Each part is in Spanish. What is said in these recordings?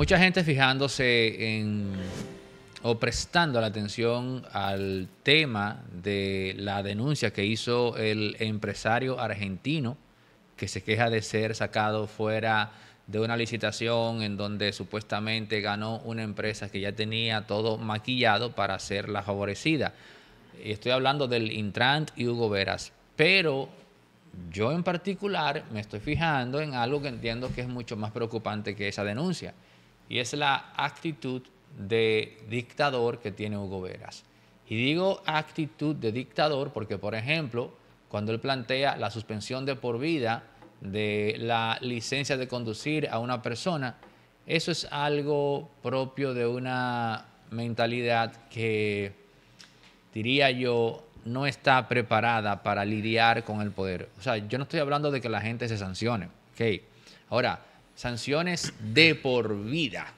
Mucha gente fijándose en o prestando la atención al tema de la denuncia que hizo el empresario argentino que se queja de ser sacado fuera de una licitación en donde supuestamente ganó una empresa que ya tenía todo maquillado para ser la favorecida. Estoy hablando del Intrant y Hugo Veras, pero yo en particular me estoy fijando en algo que entiendo que es mucho más preocupante que esa denuncia y es la actitud de dictador que tiene Hugo Veras. Y digo actitud de dictador porque, por ejemplo, cuando él plantea la suspensión de por vida de la licencia de conducir a una persona, eso es algo propio de una mentalidad que, diría yo, no está preparada para lidiar con el poder. O sea, yo no estoy hablando de que la gente se sancione. Ahora, sanciones de por vida.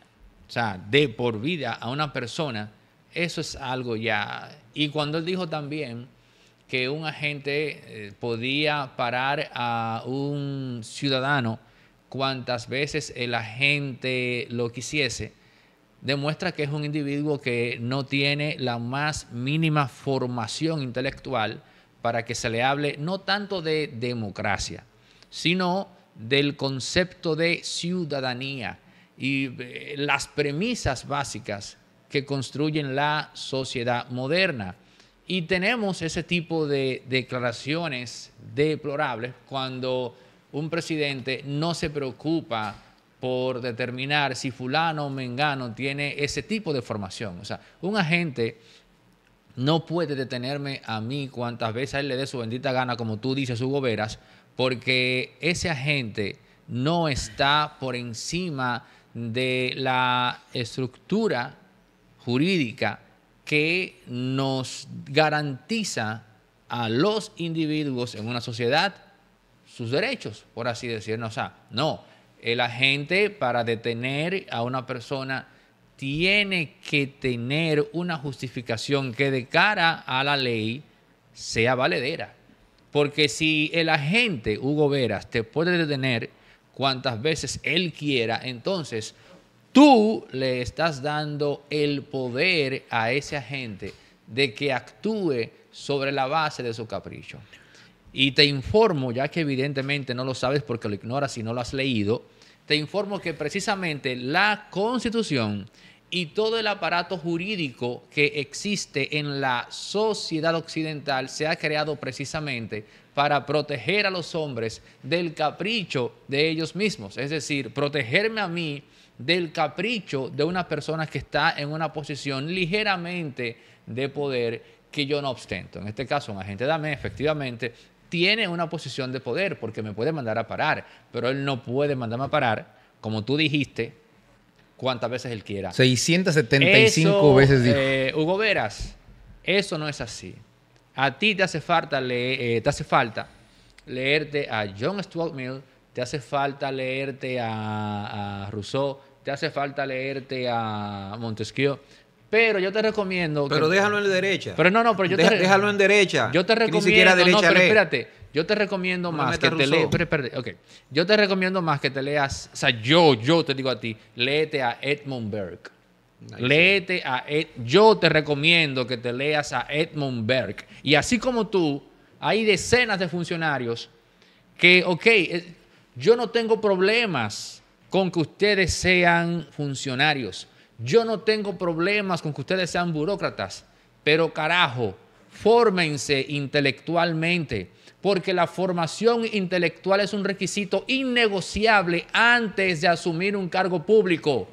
O sea, de por vida a una persona, eso es algo ya. Y cuando él dijo también que un agente eh, podía parar a un ciudadano cuantas veces el agente lo quisiese, demuestra que es un individuo que no tiene la más mínima formación intelectual para que se le hable no tanto de democracia, sino del concepto de ciudadanía y eh, las premisas básicas que construyen la sociedad moderna. Y tenemos ese tipo de declaraciones deplorables cuando un presidente no se preocupa por determinar si fulano o mengano tiene ese tipo de formación. O sea, un agente no puede detenerme a mí cuantas veces a él le dé su bendita gana, como tú dices, Hugo Veras, porque ese agente no está por encima de la estructura jurídica que nos garantiza a los individuos en una sociedad sus derechos, por así decirlo. O sea, no, el agente para detener a una persona tiene que tener una justificación que de cara a la ley sea valedera. Porque si el agente Hugo Veras te puede detener cuantas veces él quiera, entonces tú le estás dando el poder a ese agente de que actúe sobre la base de su capricho. Y te informo, ya que evidentemente no lo sabes porque lo ignoras y no lo has leído, te informo que precisamente la Constitución y todo el aparato jurídico que existe en la sociedad occidental se ha creado precisamente para proteger a los hombres del capricho de ellos mismos, es decir, protegerme a mí del capricho de una persona que está en una posición ligeramente de poder que yo no obstento. En este caso, un agente de efectivamente tiene una posición de poder porque me puede mandar a parar, pero él no puede mandarme a parar, como tú dijiste, Cuántas veces él quiera. 675 veces dijo. Eh, Hugo Veras, eso no es así. A ti te hace falta, leer, eh, te hace falta leerte a John Stuart Mill, te hace falta leerte a, Rousseau, te hace falta leerte a Montesquieu. Pero yo te recomiendo. Pero déjalo en la derecha. Pero no, no, pero yo te Déjalo en derecha. Yo te recomiendo. ni siquiera derecha no, espérate. Yo te recomiendo más que te leas. Yo te recomiendo más que te leas. O sea, yo, yo te digo a ti, léete a Edmund Burke. Léete a Yo te recomiendo que te leas a Edmund Burke. Y así como tú, hay decenas de funcionarios que, ok, eh, yo no tengo problemas con que ustedes sean funcionarios. Yo no tengo problemas con que ustedes sean burócratas. Pero carajo, fórmense intelectualmente, porque la formación intelectual es un requisito innegociable antes de asumir un cargo público.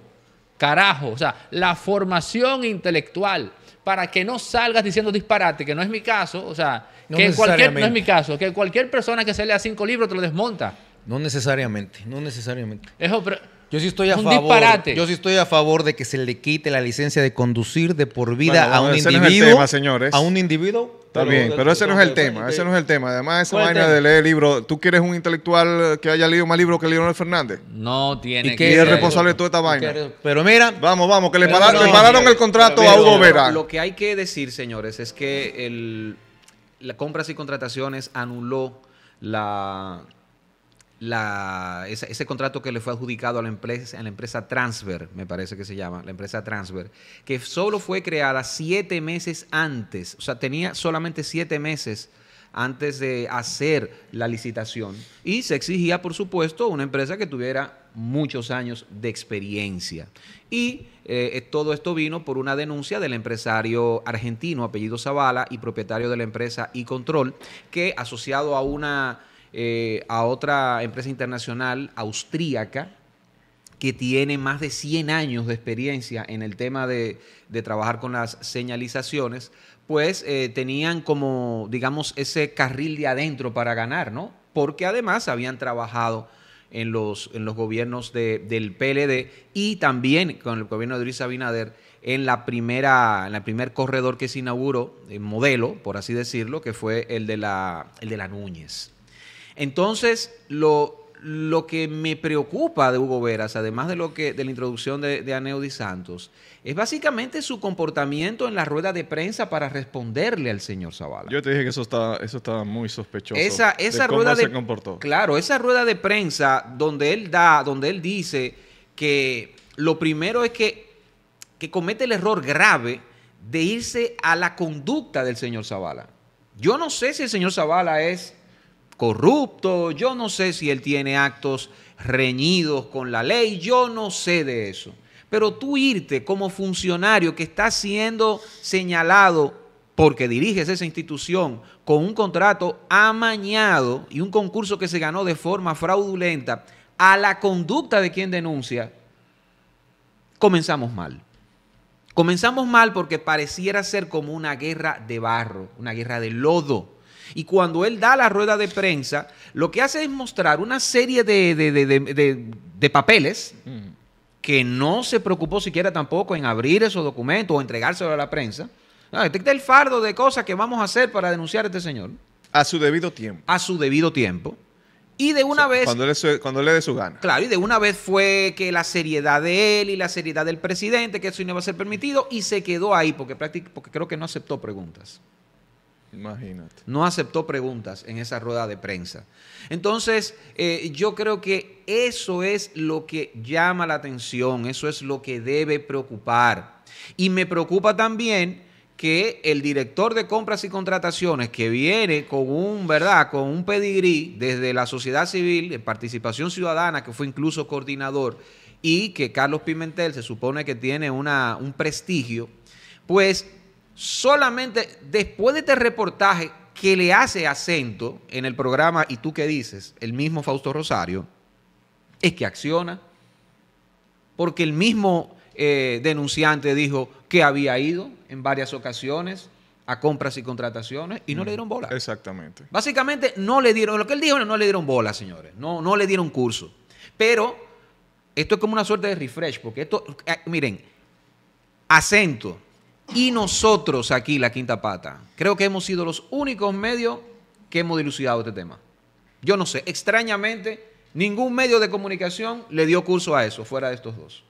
Carajo, o sea, la formación intelectual para que no salgas diciendo disparate, que no es mi caso, o sea, que cualquier, es mi caso, que cualquier persona que se lea cinco libros te lo desmonta. No necesariamente, no necesariamente. Eso, pero, yo sí estoy a favor. Yo sí estoy a favor de que se le quite la licencia de conducir de por vida a un ese individuo. señores. A un individuo. También, pero, ese no es el tema, ese no es el tema. Además, esa vaina de leer libros, ¿tú quieres un intelectual que haya leído más libros que Leonel Fernández? No tiene ¿Y que, es responsable de toda esta vaina. pero mira, vamos, vamos, que le, pararon el contrato a Hugo Vera. Lo que hay que decir, señores, es que el, la compras y contrataciones anuló la ese, contrato que le fue adjudicado a la, empresa, a la empresa Transfer, me parece que se llama, la empresa Transfer, que solo fue creada siete meses antes, o sea, tenía solamente siete meses antes de hacer la licitación y se exigía, por supuesto, una empresa que tuviera muchos años de experiencia. Y eh, eh, todo esto vino por una denuncia del empresario argentino, apellido Zavala, y propietario de la empresa y e Control, que asociado a una eh, a otra empresa internacional austríaca que tiene más de 100 años de experiencia en el tema de, trabajar con las señalizaciones, pues eh, tenían como, digamos, ese carril de adentro para ganar, ¿no? Porque además habían trabajado en los, en los gobiernos del PLD y también con el gobierno de Luis Abinader en la primera, en el primer corredor que se inauguró, el eh, modelo, por así decirlo, que fue el de el de la Núñez. Entonces, lo, lo que me preocupa de Hugo Veras, además de lo que de la introducción de, de Aneudi Santos, es básicamente su comportamiento en la rueda de prensa para responderle al señor Zavala. Yo te dije que eso está, eso muy sospechoso. Esa, esa cómo rueda de, comportó. Claro, esa rueda de prensa donde él da, donde él dice que lo primero es que, que comete el error grave de irse a la conducta del señor Zavala. Yo no sé si el señor Zavala es corrupto, yo no sé si él tiene actos reñidos con la ley, yo no sé de eso. Pero tú irte como funcionario que está siendo señalado porque diriges esa institución con un contrato amañado y un concurso que se ganó de forma fraudulenta a la conducta de quien denuncia, comenzamos mal. Comenzamos mal porque pareciera ser como una guerra de barro, una guerra de lodo y cuando él da la rueda de prensa, lo que hace es mostrar una serie de, papeles que no se preocupó siquiera tampoco en abrir esos documentos o entregárselo a la prensa. este es el fardo de cosas que vamos a hacer para denunciar a este señor. A su debido tiempo. A su debido tiempo. Y de una vez. Cuando le, cuando le dé su gana. Claro, y de una vez fue que la seriedad de él y la seriedad del presidente, que eso no iba a ser permitido, y se quedó ahí, porque, porque creo que no aceptó preguntas. Imagínate. No aceptó preguntas en esa rueda de prensa. Entonces, eh, yo creo que eso es lo que llama la atención, eso es lo que debe preocupar. Y me preocupa también que el director de compras y contrataciones que viene con un, ¿verdad? Con un pedigrí desde la sociedad civil, de participación ciudadana, que fue incluso coordinador, y que Carlos Pimentel se supone que tiene un prestigio, pues solamente después de este reportaje que le hace acento en el programa ¿Y tú qué dices? El mismo Fausto Rosario, es que acciona. Porque el mismo eh, denunciante dijo que había ido en varias ocasiones a compras y contrataciones y no le mm, dieron bola. Exactamente. Básicamente no le dieron, lo que él dijo, no le dieron bola, señores. No, no le dieron curso. Pero esto es como una suerte de refresh, porque esto, eh, miren, acento, y nosotros aquí, la quinta pata, creo que hemos sido los únicos medios que hemos dilucidado este tema. Yo no sé, extrañamente, ningún medio de comunicación le dio curso a eso, fuera de estos dos.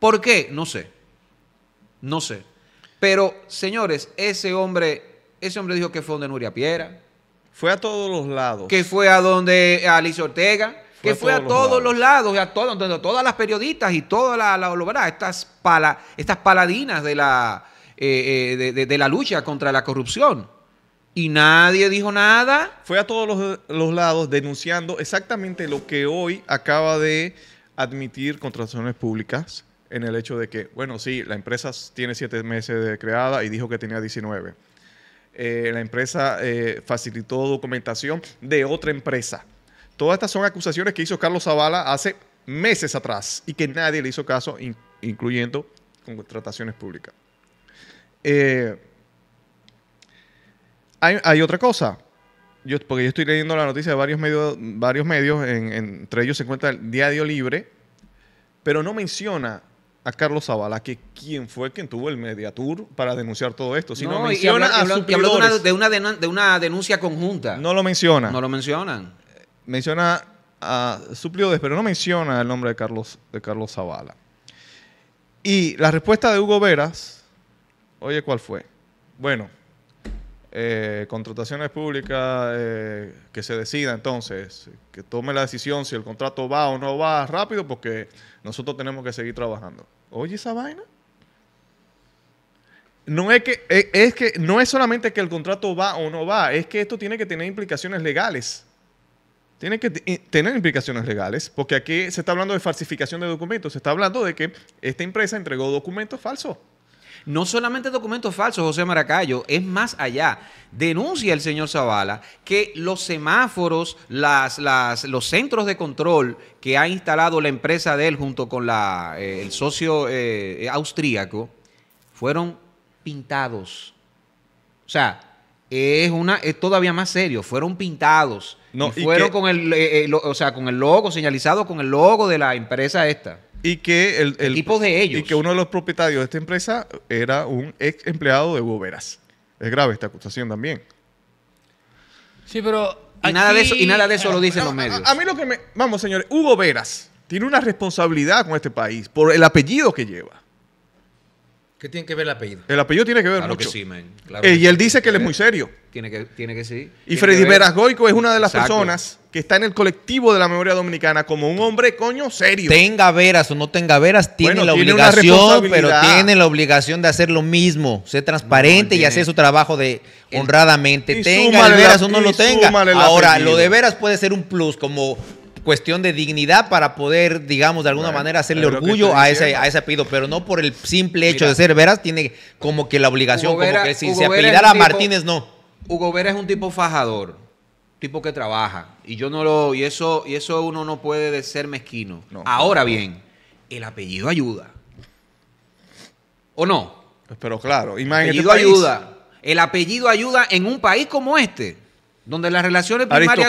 ¿Por qué? No sé. No sé. Pero, señores, ese hombre, ese hombre dijo que fue donde Nuria Piera. Fue a todos los lados. Que fue a donde Alicia Ortega que fue a todos, los lados, y a todas las periodistas y todas las estas, estas paladinas de la, eh, eh, de, la lucha contra la corrupción. Y nadie dijo nada. Fue a todos los, lados denunciando exactamente lo que hoy acaba de admitir Contrataciones Públicas en el hecho de que, bueno, sí, la empresa tiene siete meses de creada y dijo que tenía 19. Eh, la empresa facilitó documentación de otra empresa Todas estas son acusaciones que hizo Carlos Zavala hace meses atrás y que nadie le hizo caso, incluyendo contrataciones públicas. Eh, hay, otra cosa. porque yo estoy leyendo la noticia de varios medios, varios medios entre ellos se encuentra el Diario Libre, pero no menciona a Carlos Zavala, que quien fue quien tuvo el Mediatur para denunciar todo esto, sino menciona y habló, de, una, de, una denuncia conjunta. No lo menciona. No lo mencionan menciona a de pero no menciona el nombre de Carlos, de Carlos Zavala. Y la respuesta de Hugo Veras, oye, ¿cuál fue? Bueno, eh, contrataciones públicas, eh, que se decida entonces, que tome la decisión si el contrato va o no va rápido, porque nosotros tenemos que seguir trabajando. Oye, esa vaina. No es que, es que no es solamente que el contrato va o no va, es que esto tiene que tener implicaciones legales tiene que tener implicaciones legales, porque aquí se está hablando de falsificación de documentos, se está hablando de que esta empresa entregó documentos falsos. No solamente documentos falsos, José Maracayo, es más allá. Denuncia el señor Zavala que los semáforos, los centros de control que ha instalado la empresa de él junto con eh, el socio eh, eh, austríaco fueron pintados. O sea, es una todavía más serio. Fueron pintados. No, fueron con el, eh, eh, o sea, con el logo señalizado con el logo de la empresa esta. Y que el, de Y que uno de los propietarios de esta empresa era un ex empleado de Veras. Es grave esta acusación también. Sí, pero y nada de eso, y nada de eso lo dicen los medios. a, mí lo que me. Vamos, señores, Hugo Veras tiene una responsabilidad con este país por el apellido que lleva. ¿Qué tiene que ver el apellido? El apellido tiene que ver claro Que sí, man. Eh, y él dice que, él es muy serio. Tiene que, tiene que sí. Y Freddy Veras Goico es una de las personas que está en el colectivo de la memoria dominicana como un hombre coño serio. Tenga veras o no tenga veras, tiene la obligación, pero tiene la obligación de hacer lo mismo, ser transparente y hacer su trabajo de honradamente. tenga veras o no lo tenga. Ahora, lo de veras puede ser un plus, como cuestión de dignidad para poder, digamos, de alguna manera hacerle orgullo a ese, a ese apellido, pero no por el simple hecho de ser Veras, tiene como que la obligación, como que si se apellidara a Martínez, no. Hugo Vera es un tipo fajador, tipo que trabaja, y yo no lo, y eso, y eso uno no puede ser mezquino. Ahora bien, el apellido ayuda. ¿O no? Pero claro, imagínate. El este apellido ayuda. El apellido ayuda en un país como este, donde las relaciones primarias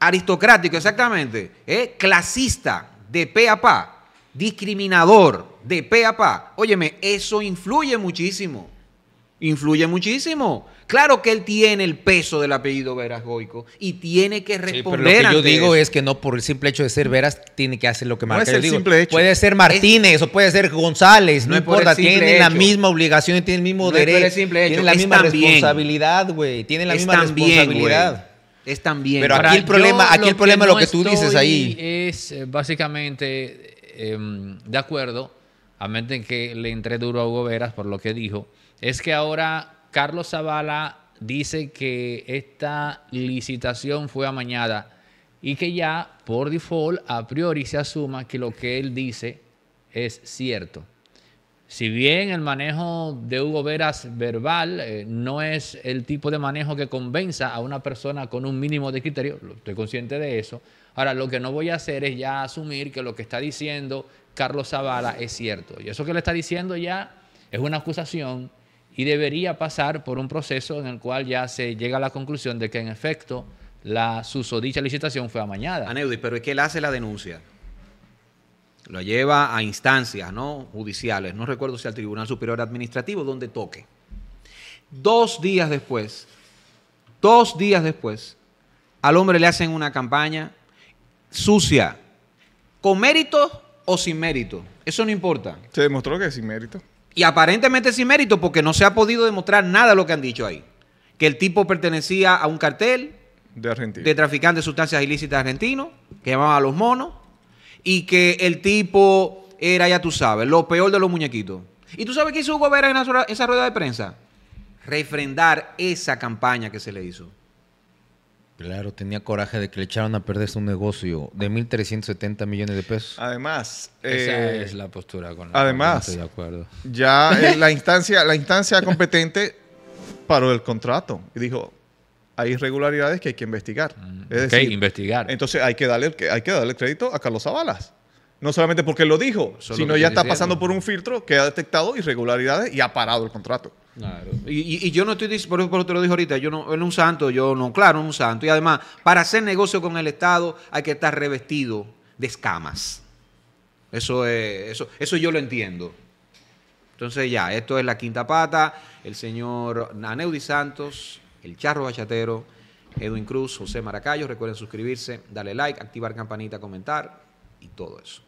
aristocrático, exactamente, ¿eh? clasista, de pe a pa, discriminador, de pe a pa. Óyeme, eso influye muchísimo. Influye muchísimo. Claro que él tiene el peso del apellido Veras Goico y tiene que responder. lo que yo digo es que no por el simple hecho de ser Veras tiene que hacer lo que marca. el Puede ser Martínez o puede ser González, no, importa. Tiene la misma obligación y tiene el mismo derecho. Tiene la misma responsabilidad, güey. Tiene la misma responsabilidad es también. Pero aquí el problema, aquí el problema lo que, tú dices ahí. Es eh, básicamente em, de acuerdo, a mente que le entré duro a Hugo Veras por lo que dijo, es que ahora Carlos Zavala dice que esta licitación fue amañada y que ya por default a priori se asuma que lo que él dice es cierto. Si bien el manejo de Hugo Veras verbal eh, no es el tipo de manejo que convenza a una persona con un mínimo de criterio, estoy consciente de eso. Ahora, lo que no voy a hacer es ya asumir que lo que está diciendo Carlos Zavala es cierto. Y eso que le está diciendo ya es una acusación y debería pasar por un proceso en el cual ya se llega a la conclusión de que en efecto la susodicha licitación fue amañada. Aneudi, pero es que él hace la denuncia lo lleva a instancias ¿no? judiciales, no recuerdo si al Tribunal Superior Administrativo, donde toque. Dos días después, dos días después, al hombre le hacen una campaña sucia, con mérito o sin mérito, eso no importa. Se demostró que es sin mérito. Y aparentemente sin mérito porque no se ha podido demostrar nada de lo que han dicho ahí. Que el tipo pertenecía a un cartel de, de traficantes de sustancias ilícitas argentinos, que llamaba a los monos, y que el tipo era, ya tú sabes, lo peor de los muñequitos. ¿Y tú sabes qué hizo Hugo Vera en esa, rueda de prensa? Refrendar esa campaña que se le hizo. Claro, tenía coraje de que le echaron a perderse un negocio de 1.370 millones de pesos. Además, esa eh, es la postura con la además, de acuerdo. Ya eh, la instancia, la instancia competente paró el contrato y dijo, hay irregularidades que hay que investigar. Mm, investigar. Entonces hay que, darle, hay que darle crédito a Carlos Zabalas. No solamente porque lo dijo, sino ya está pasando por un filtro que ha detectado irregularidades y ha parado el contrato. Y, yo no estoy diciendo, por eso te lo dije ahorita, yo no, en un santo, yo no, claro, en un santo. Y además, para hacer negocio con el Estado hay que estar revestido de escamas. Eso, es, eso, eso yo lo entiendo. Entonces ya, esto es la quinta pata, el señor Aneudi Santos, el Charro Bachatero, Edwin Cruz, José Maracayo. Recuerden suscribirse, darle like, activar campanita, comentar y todo eso.